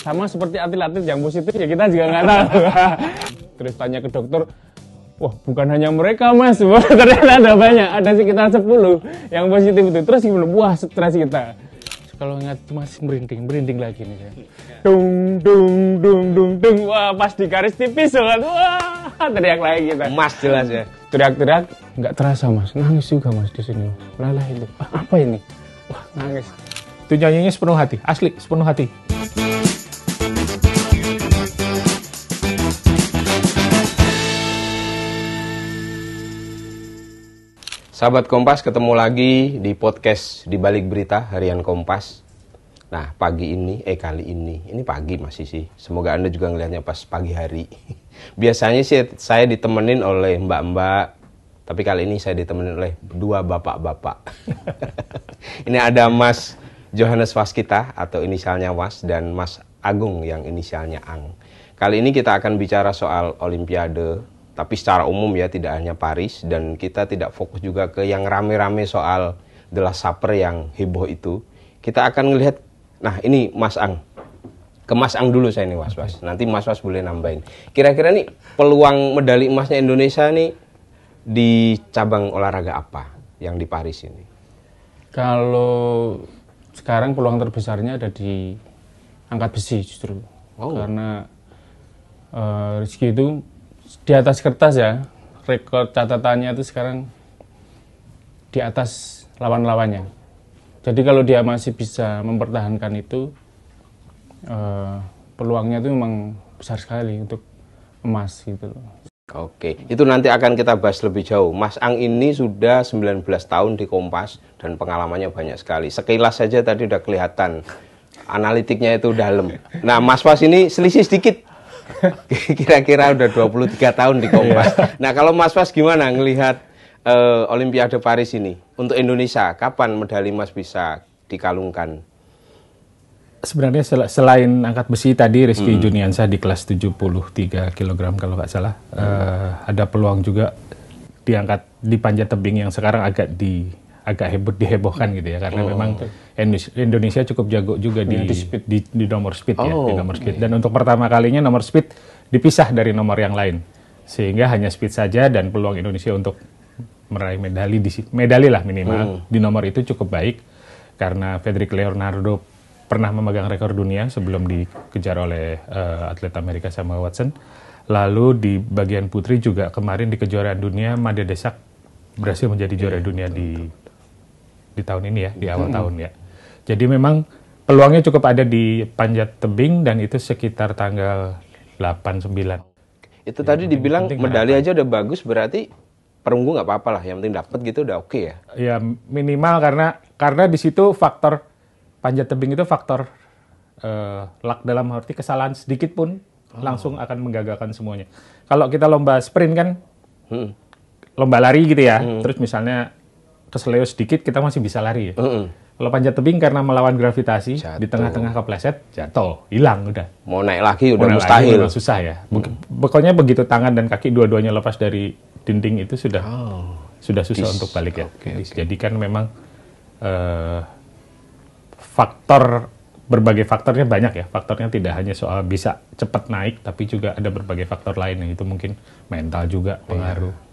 sama seperti atlet-atlet yang positif ya kita juga nggak tahu terus tanya ke dokter wah bukan hanya mereka mas ternyata ada banyak ada sekitar 10 yang positif itu terus gimana wah stres kita kalau ingat masih merinding merinding lagi nih ya. dung dung dung dung dung wah pas di garis tipis banget wah teriak lagi kita mas jelas ya teriak-teriak nggak terasa mas nangis juga mas di sini lelah itu apa ini wah nangis itu nyanyinya sepenuh hati asli sepenuh hati Sahabat Kompas ketemu lagi di podcast di balik berita harian Kompas. Nah pagi ini, eh kali ini, ini pagi masih sih. Semoga anda juga ngelihatnya pas pagi hari. Biasanya sih saya ditemenin oleh mbak-mbak, tapi kali ini saya ditemenin oleh dua bapak-bapak. ini ada Mas Johannes Waskita atau inisialnya Was dan Mas Agung yang inisialnya Ang. Kali ini kita akan bicara soal Olimpiade tapi secara umum ya tidak hanya Paris dan kita tidak fokus juga ke yang rame-rame soal The Last Supper yang heboh itu. Kita akan melihat, nah ini Mas Ang, ke Mas Ang dulu saya ini Mas Was. Nanti Mas Was boleh nambahin. Kira-kira nih peluang medali emasnya Indonesia nih di cabang olahraga apa yang di Paris ini? Kalau sekarang peluang terbesarnya ada di angkat besi justru, oh. karena uh, Rizky itu di atas kertas ya rekor catatannya itu sekarang di atas lawan-lawannya. Jadi kalau dia masih bisa mempertahankan itu, eh, peluangnya itu memang besar sekali untuk emas gitu loh. Oke, itu nanti akan kita bahas lebih jauh. Mas Ang ini sudah 19 tahun di Kompas dan pengalamannya banyak sekali. Sekilas saja tadi udah kelihatan analitiknya itu dalam. Nah, Mas Fas ini selisih sedikit kira-kira udah 23 tahun di Kompas. Iya. Nah, kalau Mas Mas gimana ngelihat uh, Olimpiade Paris ini untuk Indonesia? Kapan medali Mas bisa dikalungkan? Sebenarnya sel selain angkat besi tadi Rizky hmm. Juniansa di kelas 73 kg kalau nggak salah, hmm. uh, ada peluang juga diangkat di panjat tebing yang sekarang agak di agak heboh dihebohkan gitu ya karena oh. memang Indonesia cukup jago juga di di, speed. di di nomor speed oh. ya di oh, nomor speed dan untuk pertama kalinya nomor speed dipisah dari nomor yang lain sehingga hanya speed saja dan peluang Indonesia untuk meraih medali di medali lah minimal hmm. di nomor itu cukup baik karena Federico Leonardo pernah memegang rekor dunia sebelum dikejar oleh uh, atlet Amerika sama Watson. Lalu di bagian putri juga kemarin di kejuaraan dunia Made Desak berhasil menjadi juara iya, dunia di di tahun ini ya, di awal hmm. tahun ya. Jadi memang peluangnya cukup ada di Panjat Tebing dan itu sekitar tanggal 8-9. Itu ya, tadi dibilang medali aja udah bagus berarti perunggu nggak apa-apa lah, yang penting dapat gitu udah oke okay ya. Ya minimal karena karena di situ faktor panjat tebing itu faktor uh, luck dalam arti kesalahan sedikit pun oh. langsung akan menggagalkan semuanya. Kalau kita lomba sprint kan, hmm. lomba lari gitu ya, hmm. terus misalnya keseleo sedikit kita masih bisa lari ya. Mm -mm. Kalau panjat tebing karena melawan gravitasi jatuh. di tengah-tengah kepleset jatuh, hilang udah. Mau naik lagi udah Mau mustahil. Lagi, udah susah ya. Mm. Pokoknya begitu tangan dan kaki dua-duanya lepas dari dinding itu sudah oh. sudah susah Dis. untuk balik ya. Okay, okay. Jadi kan memang uh, faktor berbagai faktornya banyak ya. Faktornya tidak hanya soal bisa cepat naik, tapi juga ada berbagai faktor lain yang itu mungkin mental juga iya. pengaruh. Yeah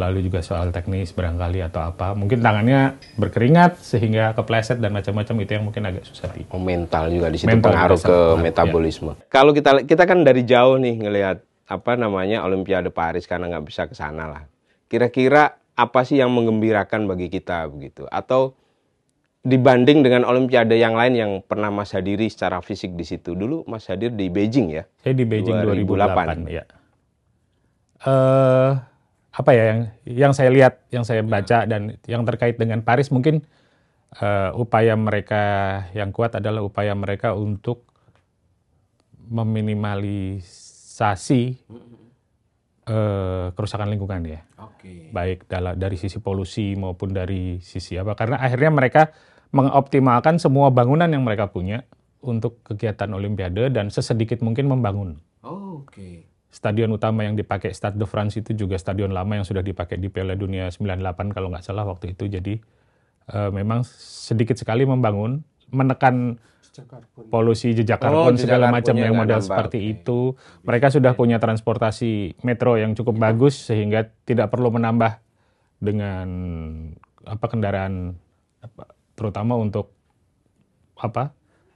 lalu juga soal teknis barangkali atau apa mungkin tangannya berkeringat sehingga kepleset dan macam-macam itu yang mungkin agak susah di oh, mental juga di situ mental pengaruh ke ya. metabolisme ya. kalau kita kita kan dari jauh nih ngelihat apa namanya Olimpiade Paris karena nggak bisa ke sana lah kira-kira apa sih yang menggembirakan bagi kita begitu atau dibanding dengan olimpiade yang lain yang pernah Mas hadiri secara fisik di situ dulu Mas hadir di Beijing ya saya di Beijing 2008, 2008 ya uh, apa ya yang yang saya lihat, yang saya baca hmm. dan yang terkait dengan Paris mungkin uh, upaya mereka yang kuat adalah upaya mereka untuk meminimalisasi uh, kerusakan lingkungan ya. Okay. Baik dalam dari sisi polusi maupun dari sisi apa karena akhirnya mereka mengoptimalkan semua bangunan yang mereka punya untuk kegiatan olimpiade dan sesedikit mungkin membangun. Oh, Oke. Okay stadion utama yang dipakai Stade de France itu juga stadion lama yang sudah dipakai di Piala Dunia 98 kalau nggak salah waktu itu. Jadi uh, memang sedikit sekali membangun, menekan polusi jejak oh, karbon oh, segala macam yang modal seperti okay. itu. Mereka sudah punya transportasi metro yang cukup iya. bagus sehingga tidak perlu menambah dengan apa kendaraan apa, terutama untuk apa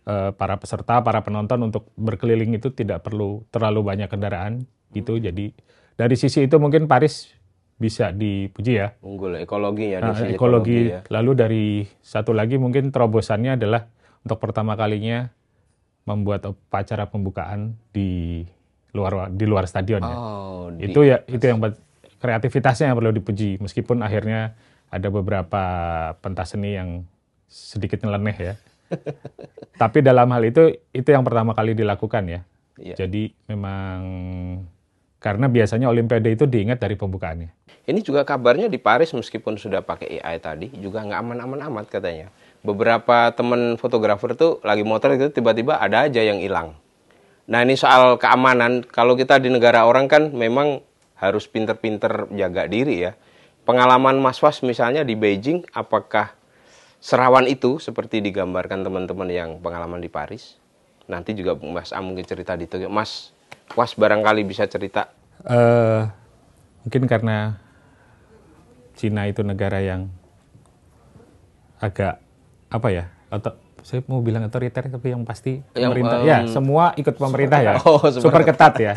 Eh, para peserta, para penonton untuk berkeliling itu tidak perlu terlalu banyak kendaraan gitu. Hmm. Jadi dari sisi itu mungkin Paris bisa dipuji ya. Unggul ekologi ya. Nah, ekologi. ekologi ya. Lalu dari satu lagi mungkin terobosannya adalah untuk pertama kalinya membuat upacara pembukaan di luar di luar stadion ya. Oh, itu di... ya itu yang kreativitasnya yang perlu dipuji meskipun akhirnya ada beberapa pentas seni yang sedikit nyeleneh ya. Tapi dalam hal itu itu yang pertama kali dilakukan ya. Iya. Jadi memang karena biasanya Olimpiade itu diingat dari pembukaannya. Ini juga kabarnya di Paris meskipun sudah pakai AI tadi juga nggak aman-aman amat katanya. Beberapa teman fotografer tuh lagi motor itu tiba-tiba ada aja yang hilang. Nah ini soal keamanan. Kalau kita di negara orang kan memang harus pinter-pinter jaga diri ya. Pengalaman Mas Was misalnya di Beijing, apakah serawan itu seperti digambarkan teman-teman yang pengalaman di Paris. Nanti juga Mas A mungkin cerita di Tokyo. Mas Was barangkali bisa cerita. Uh, mungkin karena Cina itu negara yang agak apa ya? Atau saya mau bilang otoriter tapi yang pasti yang, pemerintah um, ya semua ikut pemerintah ya. super, ya oh, super, super ketat ya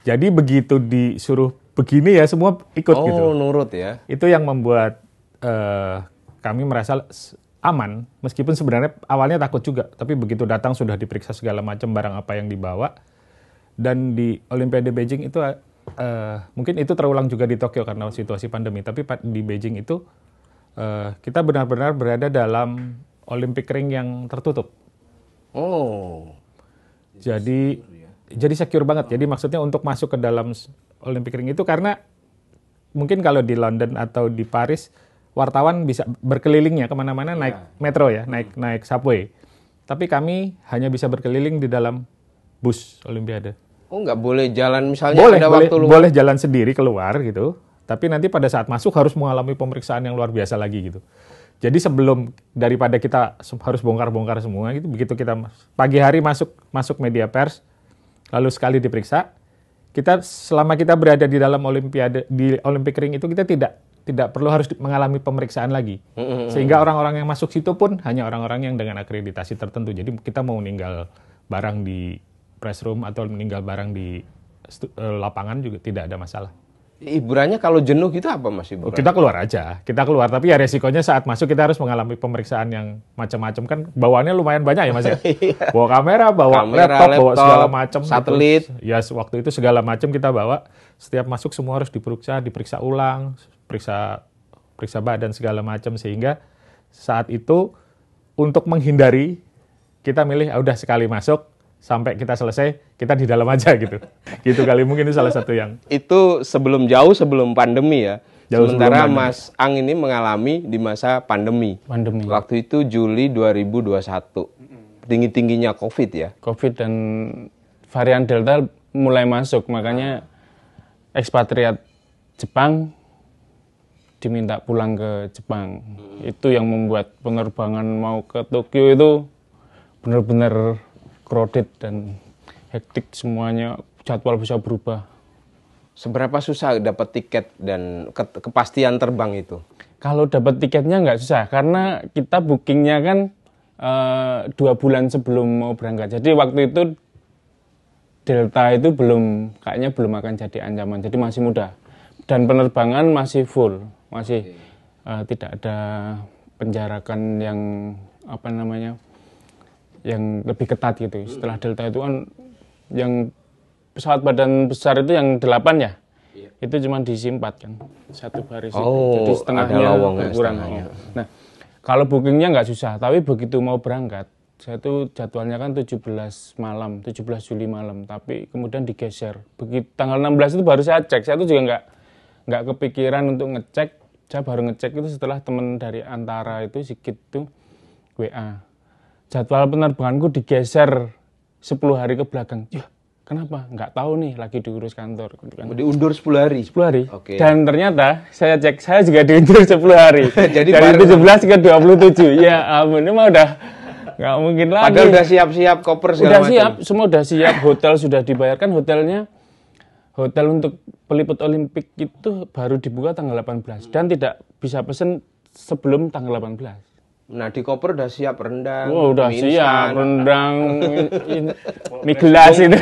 jadi begitu disuruh begini ya semua ikut oh, gitu nurut ya itu yang membuat uh, kami merasa aman meskipun sebenarnya awalnya takut juga tapi begitu datang sudah diperiksa segala macam barang apa yang dibawa dan di Olimpiade Beijing itu uh, mungkin itu terulang juga di Tokyo karena situasi pandemi tapi di Beijing itu uh, kita benar-benar berada dalam Olympic ring yang tertutup oh jadi iya, jadi secure banget jadi ah. maksudnya untuk masuk ke dalam Olympic ring itu karena mungkin kalau di London atau di Paris wartawan bisa berkelilingnya kemana-mana iya. naik metro ya, naik hmm. naik subway. Tapi kami hanya bisa berkeliling di dalam bus Olimpiade. Oh nggak boleh jalan misalnya boleh, ada boleh, waktu luar. Boleh jalan sendiri keluar gitu. Tapi nanti pada saat masuk harus mengalami pemeriksaan yang luar biasa lagi gitu. Jadi sebelum daripada kita harus bongkar-bongkar semua gitu, begitu kita pagi hari masuk masuk media pers, lalu sekali diperiksa, kita selama kita berada di dalam olimpiade di Olympic ring itu kita tidak tidak perlu harus mengalami pemeriksaan lagi. Mm-hmm. Sehingga orang-orang yang masuk situ pun hanya orang-orang yang dengan akreditasi tertentu. Jadi kita mau meninggal barang di press room atau meninggal barang di eh, lapangan juga tidak ada masalah hiburannya kalau jenuh gitu apa Mas hiburan? Kita keluar aja, kita keluar. Tapi ya resikonya saat masuk kita harus mengalami pemeriksaan yang macam-macam kan bawaannya lumayan banyak ya Mas ya. Iya. bawa kamera, bawa kamera, laptop, laptop, bawa segala macam. Gitu. Satelit. Gitu. Ya waktu itu segala macam kita bawa. Setiap masuk semua harus diperiksa, diperiksa ulang, periksa periksa badan segala macam sehingga saat itu untuk menghindari kita milih ah, udah sekali masuk sampai kita selesai kita di dalam aja gitu gitu kali mungkin itu salah satu yang itu sebelum jauh sebelum pandemi ya jauh sementara sebelum Mas Ang ini mengalami di masa pandemi pandemi waktu itu Juli 2021 tinggi tingginya COVID ya COVID dan varian Delta mulai masuk makanya ekspatriat Jepang diminta pulang ke Jepang itu yang membuat penerbangan mau ke Tokyo itu benar-benar crowded dan hektik semuanya jadwal bisa berubah. Seberapa susah dapat tiket dan ke kepastian terbang itu? Kalau dapat tiketnya nggak susah karena kita bookingnya kan e, dua bulan sebelum mau berangkat. Jadi waktu itu Delta itu belum kayaknya belum akan jadi ancaman. Jadi masih mudah dan penerbangan masih full, masih e, tidak ada penjarakan yang apa namanya yang lebih ketat gitu. Setelah delta itu kan yang pesawat badan besar itu yang delapan ya. Iya. Itu cuma diisi empat kan. Satu baris oh, itu. Jadi setengahnya lawang ya, kurang. Nah, kalau bookingnya nggak susah, tapi begitu mau berangkat, saya tuh jadwalnya kan 17 malam, 17 Juli malam, tapi kemudian digeser. Begitu tanggal 16 itu baru saya cek. Saya tuh juga nggak nggak kepikiran untuk ngecek. Saya baru ngecek itu setelah teman dari Antara itu sedikit tuh WA jadwal penerbanganku digeser 10 hari ke belakang. Ya, kenapa? Enggak tahu nih, lagi diurus kantor. Oh, diundur 10 hari? 10 hari. Okay. Dan ternyata saya cek, saya juga diundur 10 hari. Jadi Dari baru... 17 ke 27. ya ampun, ini mah udah nggak mungkin lagi. Padahal udah siap-siap koper segala udah macam. siap, semua udah siap. Hotel sudah dibayarkan, hotelnya hotel untuk peliput Olimpik itu baru dibuka tanggal 18 dan tidak bisa pesen sebelum tanggal 18. Nah di koper udah siap rendang. Oh, udah mie siap rendang, mie gelas ini.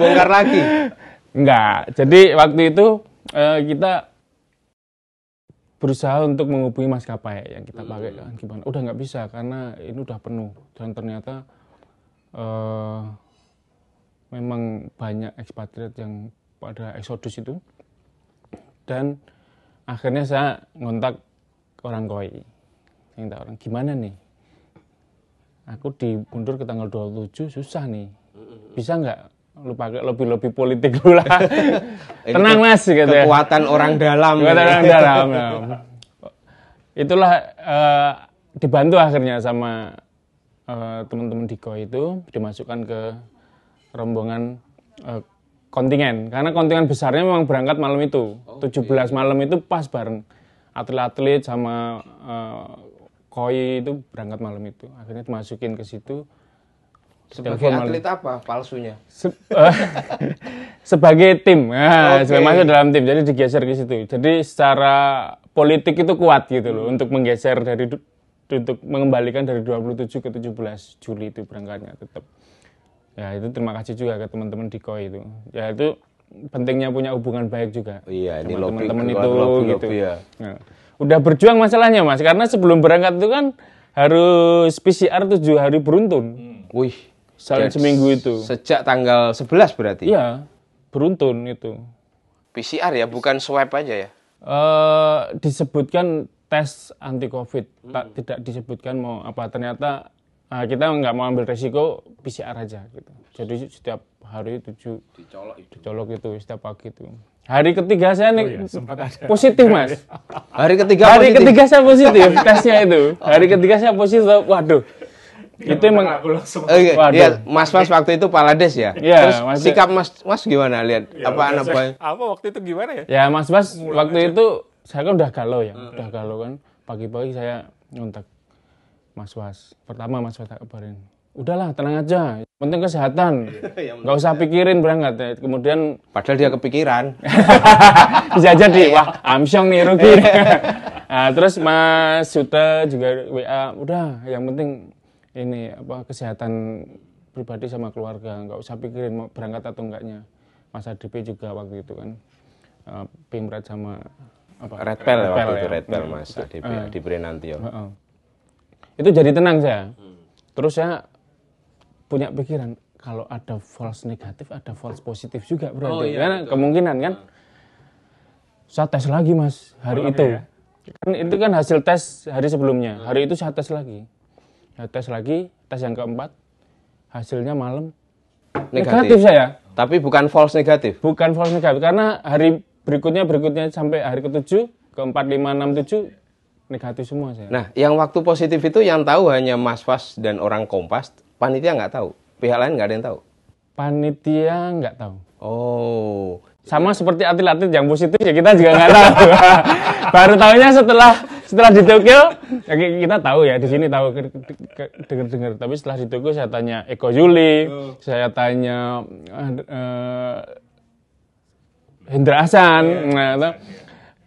Bongkar lagi? Enggak. Jadi waktu itu uh, kita berusaha untuk menghubungi maskapai yang kita pakai hmm. kan gimana? Udah nggak bisa karena ini udah penuh dan ternyata uh, memang banyak ekspatriat yang pada eksodus itu dan akhirnya saya ngontak orang koi yang tak orang gimana nih aku diundur ke tanggal 27 susah nih bisa nggak lu pakai lebih lebih politik lu lah tenang mas gitu ya kekuatan orang dalam kekuatan ya. orang dalam ya. itulah uh, dibantu akhirnya sama uh, teman-teman di koi itu dimasukkan ke rombongan uh, kontingen karena kontingen besarnya memang berangkat malam itu oh, 17 iya. malam itu pas bareng atlet-atlet sama uh, koi itu berangkat malam itu akhirnya dimasukin ke situ sebagai atlet malam. apa palsunya Se eh, sebagai tim nah, okay. masuk dalam tim jadi digeser ke situ jadi secara politik itu kuat gitu loh hmm. untuk menggeser dari untuk mengembalikan dari 27 ke 17 Juli itu berangkatnya tetap ya itu terima kasih juga ke teman-teman di koi itu ya itu pentingnya punya hubungan baik juga iya teman-teman itu lobby, gitu lobby, ya. Nah udah berjuang masalahnya mas karena sebelum berangkat itu kan harus PCR tujuh hari beruntun hmm. wih selama seminggu itu sejak tanggal 11 berarti ya beruntun itu PCR ya bukan swab aja ya eh, disebutkan tes anti covid hmm. tak tidak disebutkan mau apa ternyata eh, kita nggak mau ambil resiko PCR aja gitu jadi setiap hari tujuh dicolok itu, dicolok itu setiap pagi itu Hari ketiga saya nih oh, iya, positif mas. Iya. Hari ketiga hari positif. ketiga saya positif tesnya itu. Hari ketiga saya positif. Waduh. Iya, itu emang aku langsung. Okay. Oh, iya, mas Mas waktu itu Palades ya. Iya. Terus mas, sikap Mas Mas gimana lihat ya, apa anak saya, Apa waktu itu gimana ya? Ya Mas Mas Mulai waktu aja. itu saya kan udah galau ya, uh, udah galau kan. Pagi-pagi saya nyontek Mas Mas. Pertama Mas Mas kabarin udahlah tenang aja penting kesehatan nggak usah pikirin berangkat ya. kemudian padahal dia kepikiran bisa jadi wah amsyong nih rugi iya. nah, terus mas Yuta juga wa udah yang penting ini apa kesehatan pribadi sama keluarga nggak usah pikirin mau berangkat atau enggaknya mas ADP juga waktu itu kan uh, eh, pimret sama apa red pel ya, waktu itu red ya. pel mas nah, ADP uh, eh. nanti ya uh, uh. itu jadi tenang saya hmm. terus ya punya pikiran kalau ada false negatif ada false positif juga berarti oh, iya, kan kemungkinan kan saya tes lagi mas hari Malam oh, iya, itu ya? kan itu kan hasil tes hari sebelumnya hmm. hari itu saya tes lagi saya tes lagi tes yang keempat hasilnya malam negatif, negatif saya tapi bukan false negatif bukan false negatif karena hari berikutnya berikutnya sampai hari ketujuh keempat lima enam tujuh negatif semua saya. Nah, yang waktu positif itu yang tahu hanya Mas Fas dan orang Kompas Panitia nggak tahu, pihak lain nggak ada yang tahu. Panitia nggak tahu. Oh, sama seperti atlet-atlet yang positif ya kita juga nggak tahu. Baru tahunya setelah setelah di Tokyo ya kita tahu ya di sini tahu dengar-dengar. Tapi setelah di Tokyo saya tanya Eko Juli, oh. saya tanya uh, Hendra Hasan, yeah. Iya.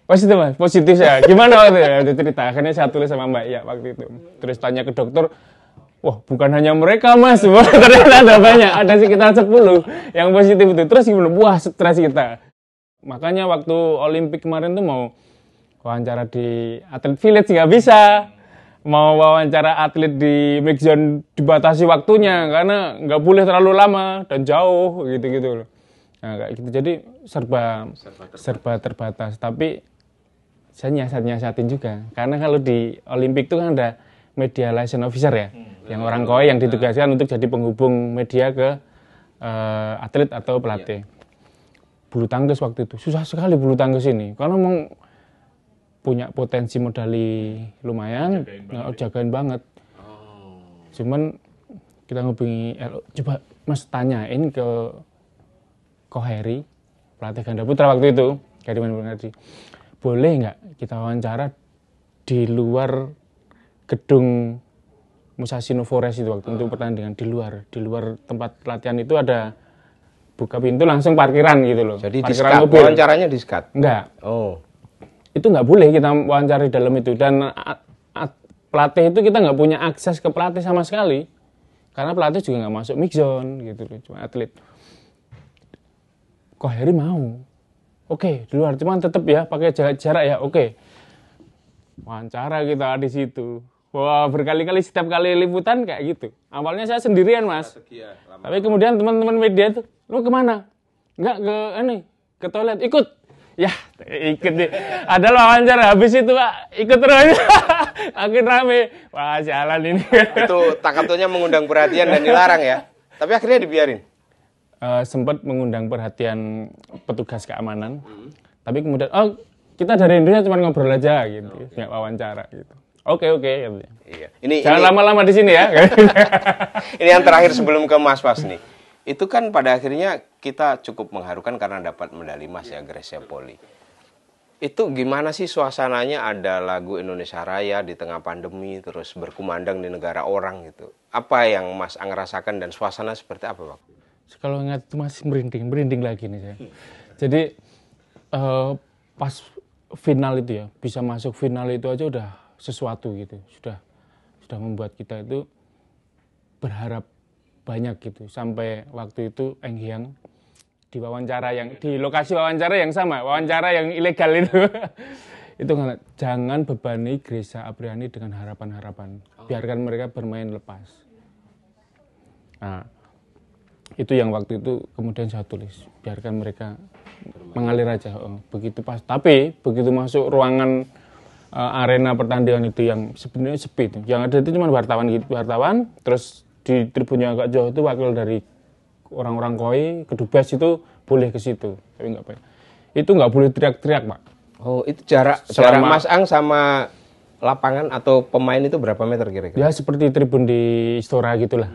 positif positif ya. Gimana waktu itu ya, cerita. Akhirnya saya tulis sama Mbak Iya waktu itu. Terus tanya ke dokter, Wah, bukan hanya mereka, Mas. Wah, ternyata ada banyak. Ada sekitar 10 yang positif itu. Terus gimana? Wah, stres kita. Makanya waktu Olimpik kemarin tuh mau wawancara di atlet village nggak bisa. Mau wawancara atlet di mix zone dibatasi waktunya karena nggak boleh terlalu lama dan jauh gitu-gitu loh. Nah, kayak gitu. Jadi serba serba terbatas. Serba terbatas. Tapi saya nyasat-nyasatin juga. Karena kalau di Olimpik tuh kan ada media liaison officer ya. Hmm yang orang koi yang ditugaskan untuk jadi penghubung media ke uh, atlet atau pelatih. Iya. Bulu tangkis waktu itu susah sekali bulu tangkis ini karena mau punya potensi medali lumayan, jagain ya, banget. Ya? jagain banget. Oh. Cuman kita ngubungi LO, eh, coba Mas tanyain ke Koheri pelatih ganda putra waktu itu mana Bernardi. Boleh nggak kita wawancara di luar gedung Musashino Forest itu waktu uh. untuk ah. pertandingan di luar di luar tempat latihan itu ada buka pintu langsung parkiran gitu loh. Jadi parkiran diskat, mobil. wawancaranya diskat? Enggak. Oh. Itu nggak boleh kita wawancara di dalam itu dan pelatih itu kita nggak punya akses ke pelatih sama sekali karena pelatih juga nggak masuk mix zone gitu loh cuma atlet. Kok Harry mau? Oke, okay, di luar cuman tetap ya pakai jarak, jarak ya. Oke. Okay. Wawancara kita di situ bahwa berkali-kali setiap kali liputan kayak gitu. Awalnya saya sendirian mas, tapi kemudian teman-teman media itu, lu kemana? Enggak ke ini, ke toilet, ikut. Ya, ikut deh. Ada wawancara habis itu pak, ikut terus. Akhir rame. Wah, jalan ini. itu takatunya mengundang perhatian dan dilarang ya. Tapi akhirnya dibiarin. Uh, eh, sempat mengundang perhatian petugas keamanan. Hmm. Tapi kemudian, oh kita dari Indonesia cuma ngobrol aja gitu, nggak okay. wawancara gitu. Oke oke. Ya iya. Ini jangan lama-lama di sini ya. ini yang terakhir sebelum ke Mas Mas nih. Itu kan pada akhirnya kita cukup mengharukan karena dapat medali emas ya Gracia Poli. Itu gimana sih suasananya ada lagu Indonesia Raya di tengah pandemi terus berkumandang di negara orang gitu. Apa yang Mas Ang rasakan dan suasana seperti apa waktu? Kalau ingat itu masih merinding, merinding lagi nih saya. Jadi uh, pas final itu ya, bisa masuk final itu aja udah sesuatu gitu sudah sudah membuat kita itu berharap banyak gitu sampai waktu itu Eng Hyang di wawancara yang di lokasi wawancara yang sama wawancara yang ilegal itu itu jangan bebani Gresa Apriani dengan harapan-harapan oh. biarkan mereka bermain lepas nah, itu yang waktu itu kemudian saya tulis biarkan mereka mengalir aja oh, begitu pas tapi begitu masuk ruangan uh, arena pertandingan itu yang sebenarnya sepi itu. Yang ada itu cuma wartawan gitu, wartawan. Terus di tribun yang agak jauh itu wakil dari orang-orang koi, kedubes itu boleh ke situ, tapi nggak apa Itu nggak boleh teriak-teriak, Pak. Oh, itu jarak Selama, jarak Mas Ang sama lapangan atau pemain itu berapa meter kira-kira? Ya seperti tribun di Istora gitulah.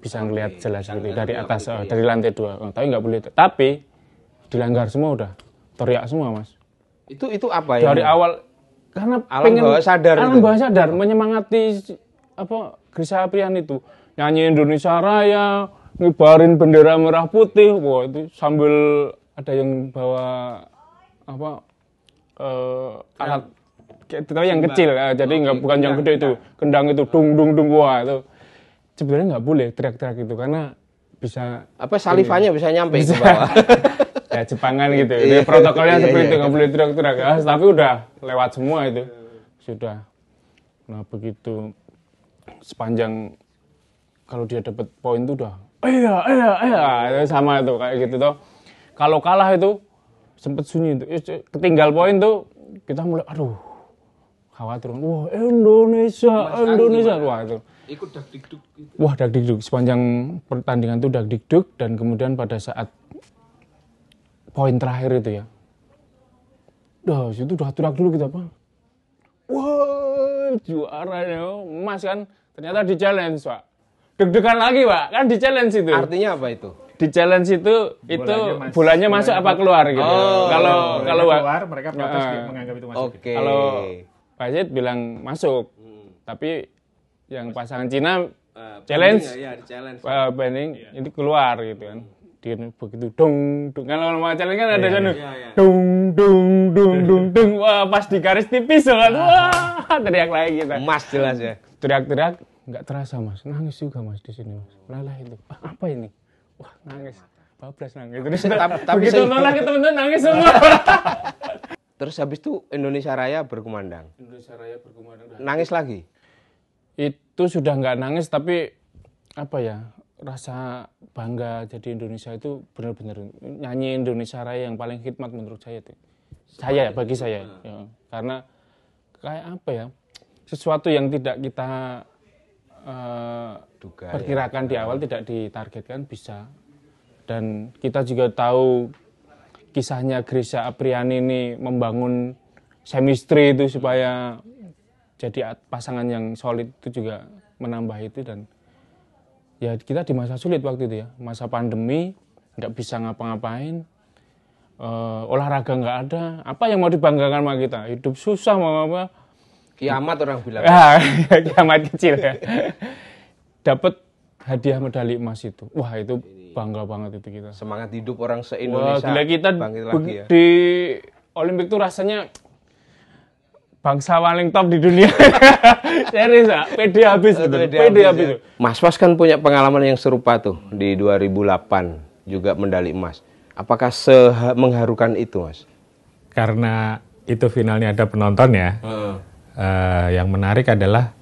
Bisa ngelihat jelas Oke, gitu dari atas oh, dari lantai dua. Oh, tapi nggak boleh. Tapi dilanggar semua udah. Teriak semua, Mas. Itu itu apa ya? Dari awal karena alam pengen bawah sadar alam bawah sadar hmm. menyemangati apa krisa Aprian itu nyanyi Indonesia Raya ngibarin bendera merah putih wah itu sambil ada yang bawa apa uh, alat kayak yang kecil ya, jadi nggak bukan yang iya, gede itu iya. kendang itu dung dung dung wah itu sebenarnya nggak boleh teriak-teriak itu karena bisa apa salivanya ini, bisa nyampe bisa. ke bawah Ya Jepangan gitu. Jadi iya. protokolnya iya, seperti itu, iya. nggak boleh teriak-teriak. Ah, tapi udah lewat semua itu. Sudah. Nah, begitu sepanjang kalau dia dapat poin tuh udah iya iya iya ah, sama itu kayak gitu tuh. Kalau kalah itu sempet sunyi itu. Ketinggal poin tuh kita mulai aduh khawatir. Wah, Indonesia, Indonesia. Wah, itu ikut dak dikduk gitu. Wah, dak dikduk sepanjang pertandingan tuh dak dikduk dan kemudian pada saat poin terakhir itu ya. Dah, situ udah turak dulu kita, gitu Bang. Wah, juara ya. Mas kan ternyata di challenge, Pak. Deg-degan lagi, Pak. Kan di challenge itu. Artinya apa itu? Di challenge itu bolanya itu mas, bolanya masuk apa keluar gitu. Oh, kalau ya, kalau keluar mereka protes uh, menganggap itu masuk. Okay. Gitu. Kalau Pak bilang masuk. Hmm. Tapi yang pasangan Cina uh, challenge, ya, ya, challenge. Uh, eh, banding, ya. itu keluar gitu kan dia begitu dong dong kan kalau mau kan ada iya, kan iya, iya. dong dong dong dong dong wah pas di garis tipis kan wah teriak lagi kita mas jelas ya teriak-teriak nggak terasa mas nangis juga mas di sini mas lelah itu ah, apa ini wah nangis bablas nangis terus tapi itu lelah kita nangis semua terus habis itu Indonesia Raya berkumandang Indonesia Raya berkumandang nangis lagi itu sudah nggak nangis tapi apa ya rasa bangga jadi Indonesia itu benar-benar nyanyi Indonesia Raya yang paling khidmat menurut saya itu saya ya bagi saya ah. ya. karena kayak apa ya sesuatu yang tidak kita uh, Duga, ya, perkirakan ya. di awal tidak ditargetkan bisa dan kita juga tahu kisahnya Grisha Apriani ini membangun semistri itu supaya jadi pasangan yang solid itu juga menambah itu dan ya kita di masa sulit waktu itu ya masa pandemi nggak bisa ngapa-ngapain uh, olahraga nggak ada apa yang mau dibanggakan sama kita hidup susah mau apa kiamat orang bilang ah, iya, kiamat kecil ya dapat hadiah medali emas itu wah itu bangga banget itu kita semangat hidup orang se Indonesia wah, gila kita lagi ya. di Olimpik tuh rasanya bangsa paling top di dunia. Serius, ah. PD habis itu. PD, habis. Ya. Mas Mas kan punya pengalaman yang serupa tuh di 2008 juga mendali emas. Apakah se mengharukan itu, Mas? Karena itu finalnya ada penonton ya. Uh. Uh, yang menarik adalah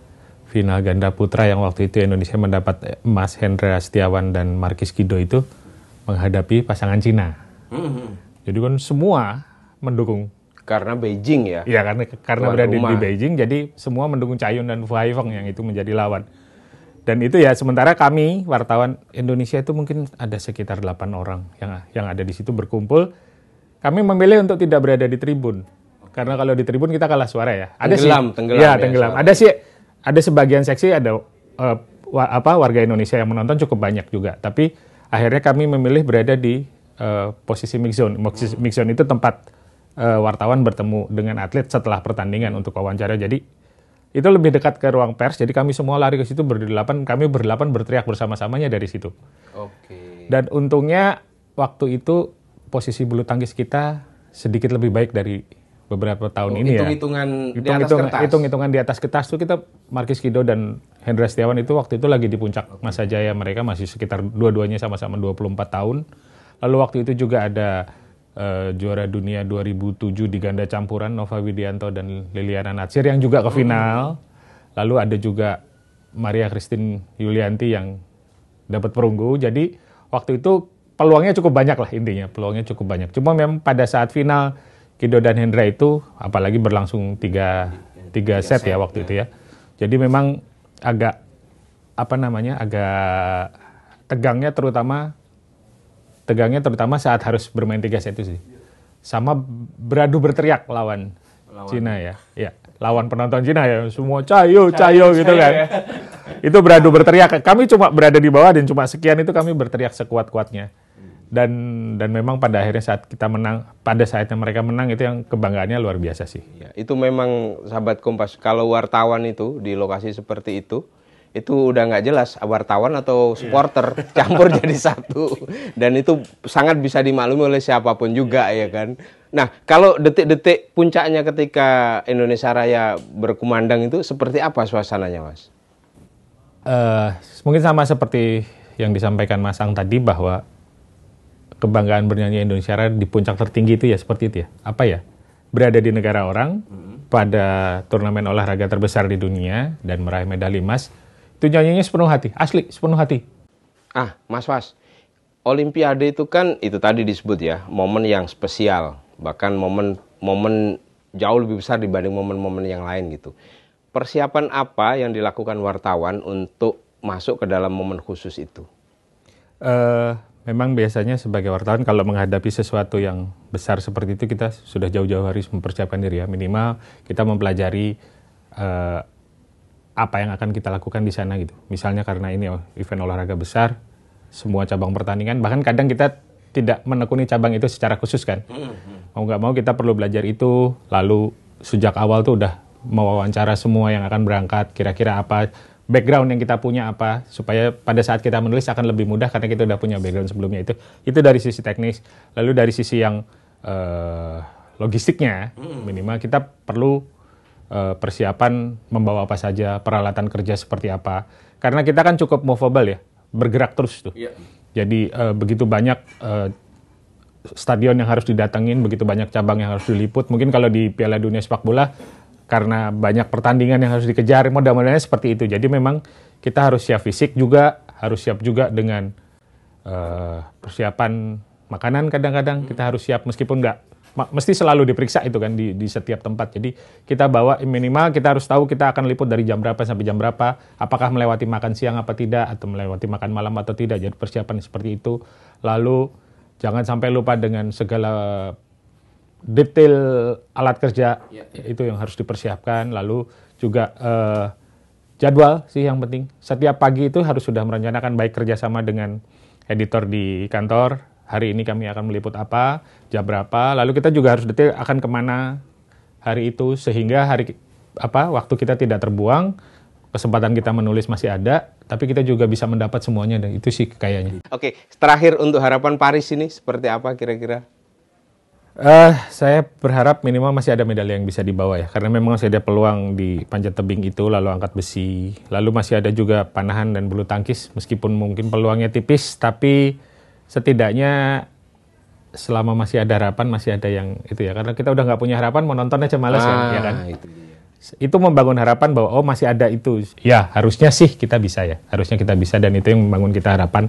final ganda putra yang waktu itu Indonesia mendapat emas Hendra Setiawan dan Markis Kido itu menghadapi pasangan Cina. Uh hmm, -huh. Hmm. Jadi kan semua mendukung karena Beijing ya. Iya karena karena Tuan berada rumah. di Beijing jadi semua mendukung Cayun dan Fu Haifeng yang itu menjadi lawan. Dan itu ya sementara kami wartawan Indonesia itu mungkin ada sekitar 8 orang yang yang ada di situ berkumpul. Kami memilih untuk tidak berada di tribun. Karena kalau di tribun kita kalah suara ya. Ada tenggelam, sih, tenggelam. Ya, ya tenggelam. ada sih ada sebagian seksi ada uh, wa, apa warga Indonesia yang menonton cukup banyak juga. Tapi akhirnya kami memilih berada di uh, posisi mix zone. mix zone itu tempat uh, wartawan bertemu dengan atlet setelah pertandingan untuk wawancara. Jadi itu lebih dekat ke ruang pers. Jadi kami semua lari ke situ berdelapan, kami berdelapan berteriak bersama-samanya dari situ. Oke. Dan untungnya waktu itu posisi bulu tangkis kita sedikit lebih baik dari beberapa tahun oh, ini hitung ya. Hitung-hitungan di atas kertas. Hitung-hitungan di atas kertas tuh kita Markis Kido dan Hendra Setiawan itu waktu itu lagi di puncak okay. masa jaya mereka masih sekitar dua-duanya sama-sama 24 tahun. Lalu waktu itu juga ada uh, juara dunia 2007 di ganda campuran Nova Widianto dan Liliana Natsir yang juga ke final. Lalu ada juga Maria Christine Yulianti yang dapat perunggu. Jadi waktu itu peluangnya cukup banyak lah intinya, peluangnya cukup banyak. Cuma memang pada saat final Kido dan Hendra itu apalagi berlangsung tiga, tiga, set, ya waktu itu ya. Jadi memang agak apa namanya agak tegangnya terutama tegangnya terutama saat harus bermain tiga set itu sih. Sama beradu berteriak lawan, lawan. Cina ya. Ya, lawan penonton Cina ya. Semua cayo, cayo, gitu cayo, kan. Ya. itu beradu berteriak. Kami cuma berada di bawah dan cuma sekian itu kami berteriak sekuat-kuatnya. Dan dan memang pada akhirnya saat kita menang, pada saatnya mereka menang itu yang kebanggaannya luar biasa sih. Ya, itu memang sahabat Kompas kalau wartawan itu di lokasi seperti itu itu udah nggak jelas wartawan atau supporter yeah. campur jadi satu dan itu sangat bisa dimaklumi oleh siapapun juga yeah. ya kan. Nah, kalau detik-detik puncaknya ketika Indonesia Raya berkumandang itu seperti apa suasananya, Mas? Uh, mungkin sama seperti yang disampaikan Mas Ang tadi bahwa kebanggaan bernyanyi Indonesia Raya di puncak tertinggi itu ya seperti itu ya. Apa ya? Berada di negara orang pada turnamen olahraga terbesar di dunia dan meraih medali emas itu nyanyinya sepenuh hati, asli sepenuh hati. Ah, Mas Fas, Olimpiade itu kan itu tadi disebut ya, momen yang spesial, bahkan momen momen jauh lebih besar dibanding momen-momen yang lain gitu. Persiapan apa yang dilakukan wartawan untuk masuk ke dalam momen khusus itu? Uh, memang biasanya sebagai wartawan kalau menghadapi sesuatu yang besar seperti itu kita sudah jauh-jauh hari mempersiapkan diri ya minimal kita mempelajari uh, apa yang akan kita lakukan di sana gitu. Misalnya karena ini oh, event olahraga besar, semua cabang pertandingan, bahkan kadang kita tidak menekuni cabang itu secara khusus kan. Hmm, hmm. Mau nggak mau kita perlu belajar itu, lalu sejak awal tuh udah mewawancara semua yang akan berangkat, kira-kira apa background yang kita punya apa supaya pada saat kita menulis akan lebih mudah karena kita udah punya background sebelumnya itu itu dari sisi teknis lalu dari sisi yang uh, logistiknya hmm. minimal kita perlu Eh, persiapan membawa apa saja, peralatan kerja seperti apa. Karena kita kan cukup movable ya, bergerak terus tuh. Yeah. Jadi uh, begitu banyak uh, stadion yang harus didatengin, begitu banyak cabang yang harus diliput. Mungkin kalau di Piala Dunia Sepak Bola karena banyak pertandingan yang harus dikejar, mudah-mudahan seperti itu. Jadi memang kita harus siap fisik juga, harus siap juga dengan uh, persiapan makanan kadang-kadang kita harus siap meskipun nggak mesti selalu diperiksa itu kan di, di setiap tempat. Jadi kita bawa minimal kita harus tahu kita akan liput dari jam berapa sampai jam berapa, apakah melewati makan siang apa tidak atau melewati makan malam atau tidak. Jadi persiapan seperti itu. Lalu jangan sampai lupa dengan segala detail alat kerja ya, ya. itu yang harus dipersiapkan. Lalu juga eh, jadwal sih yang penting. Setiap pagi itu harus sudah merencanakan baik kerjasama dengan editor di kantor hari ini kami akan meliput apa, jam berapa, lalu kita juga harus detail akan kemana hari itu sehingga hari apa waktu kita tidak terbuang, kesempatan kita menulis masih ada, tapi kita juga bisa mendapat semuanya dan itu sih kayaknya. Oke, terakhir untuk harapan Paris ini seperti apa kira-kira? Uh, saya berharap minimal masih ada medali yang bisa dibawa ya, karena memang masih ada peluang di panjat tebing itu, lalu angkat besi, lalu masih ada juga panahan dan bulu tangkis, meskipun mungkin peluangnya tipis, tapi setidaknya selama masih ada harapan masih ada yang itu ya karena kita udah nggak punya harapan mau nonton aja males kan, ya ah, ya, kan itu. itu membangun harapan bahwa oh masih ada itu ya harusnya sih kita bisa ya harusnya kita bisa dan itu yang membangun kita harapan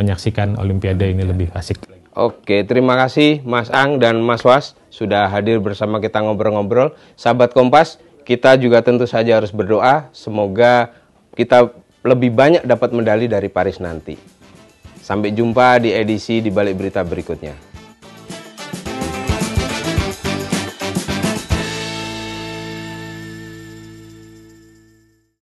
menyaksikan Olimpiade ini lebih asik Oke, terima kasih Mas Ang dan Mas Was sudah hadir bersama kita ngobrol-ngobrol. Sahabat Kompas, kita juga tentu saja harus berdoa semoga kita lebih banyak dapat medali dari Paris nanti. Sampai jumpa di edisi di balik berita berikutnya.